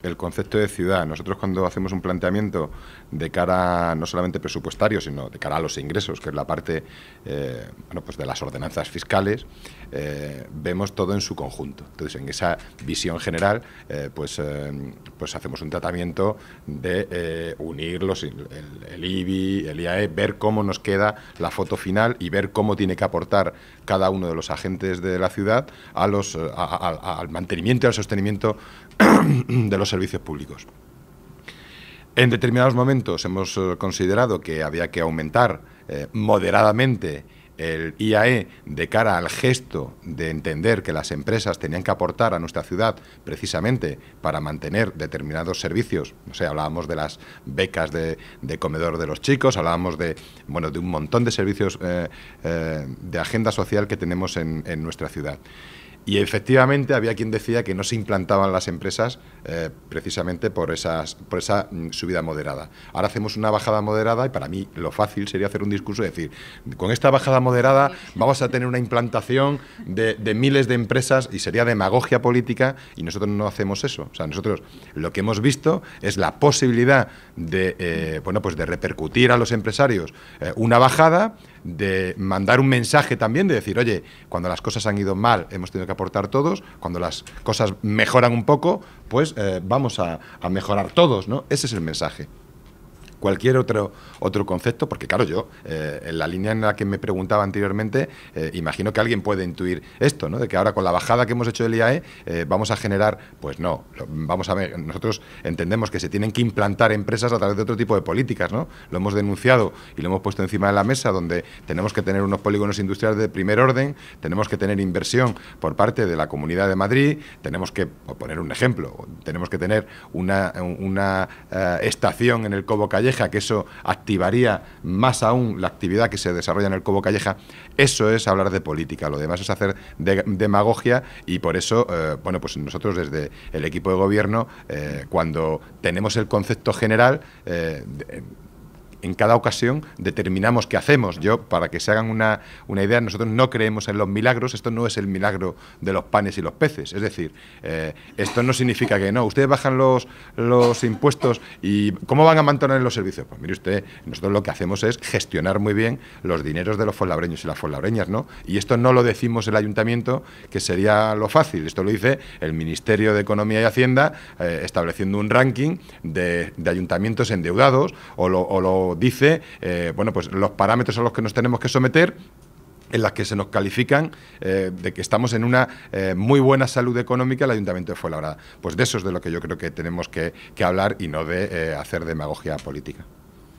El concepto de ciudad, nosotros cuando hacemos un planteamiento de cara no solamente presupuestario, sino de cara a los ingresos, que es la parte eh, pues de las ordenanzas fiscales, eh, vemos todo en su conjunto. Entonces, en esa visión general, eh, pues, pues hacemos un tratamiento de unir el, IBI, el IAE, ver cómo nos queda la foto final y ver cómo tiene que aportar cada uno de los agentes de la ciudad a los, al mantenimiento y al sostenimiento de los servicios públicos. En determinados momentos hemos eh, considerado que había que aumentar eh, moderadamente el IAE de cara al gesto de entender que las empresas tenían que aportar a nuestra ciudad precisamente para mantener determinados servicios. sea, hablábamos de las becas de, comedor de los chicos, hablábamos de, bueno, de un montón de servicios eh, de agenda social que tenemos en nuestra ciudad. Y efectivamente había quien decía que no se implantaban las empresas eh, precisamente por, esas, por esa mm, subida moderada. Ahora hacemos una bajada moderada y para mí lo fácil sería hacer un discurso y decir, con esta bajada moderada vamos a tener una implantación de, miles de empresas y sería demagogia política y nosotros no hacemos eso. O sea, nosotros lo que hemos visto es la posibilidad de, eh, bueno, pues de repercutir a los empresarios eh, una bajada de mandar un mensaje también, de decir, oye, cuando las cosas han ido mal hemos tenido que aportar todos, cuando las cosas mejoran un poco, pues eh, vamos a, a mejorar todos, ¿no? Ese es el mensaje cualquier otro, otro concepto, porque claro, yo, eh, en la línea en la que me preguntaba anteriormente, eh, imagino que alguien puede intuir esto, ¿no? De que ahora con la bajada que hemos hecho del IAE eh, vamos a generar, pues no, vamos a ver, nosotros entendemos que se tienen que implantar empresas a través de otro tipo de políticas, ¿no? Lo hemos denunciado y lo hemos puesto encima de la mesa, donde tenemos que tener unos polígonos industriales de primer orden, tenemos que tener inversión por parte de la Comunidad de Madrid, tenemos que, por poner un ejemplo, tenemos que tener una, una estación en el Cobo Calle deja que eso activaría más aún la actividad que se desarrolla en el Cobo Calleja, eso es hablar de política, lo demás es hacer demagogia y por eso, eh, bueno, pues nosotros desde el equipo de gobierno, eh, cuando tenemos el concepto general, eh, en cada ocasión determinamos qué hacemos. Yo, para que se hagan una, una, idea, nosotros no creemos en los milagros, esto no es el milagro de los panes y los peces. Es decir, eh, esto no significa que no, ustedes bajan los, los impuestos y ¿cómo van a mantener los servicios? Pues mire usted, nosotros lo que hacemos es gestionar muy bien los dineros de los folabreños y las folabreñas, ¿no? Y esto no lo decimos el ayuntamiento, que sería lo fácil, esto lo dice el Ministerio de Economía y Hacienda, eh, estableciendo un ranking de, de ayuntamientos endeudados o lo dice, eh, bueno, pues los parámetros a los que nos tenemos que someter en las que se nos califican eh, de que estamos en una eh, muy buena salud económica el Ayuntamiento de Fuenlabrada. Pues de eso es de lo que yo creo que tenemos que, hablar y no de hacer demagogia política.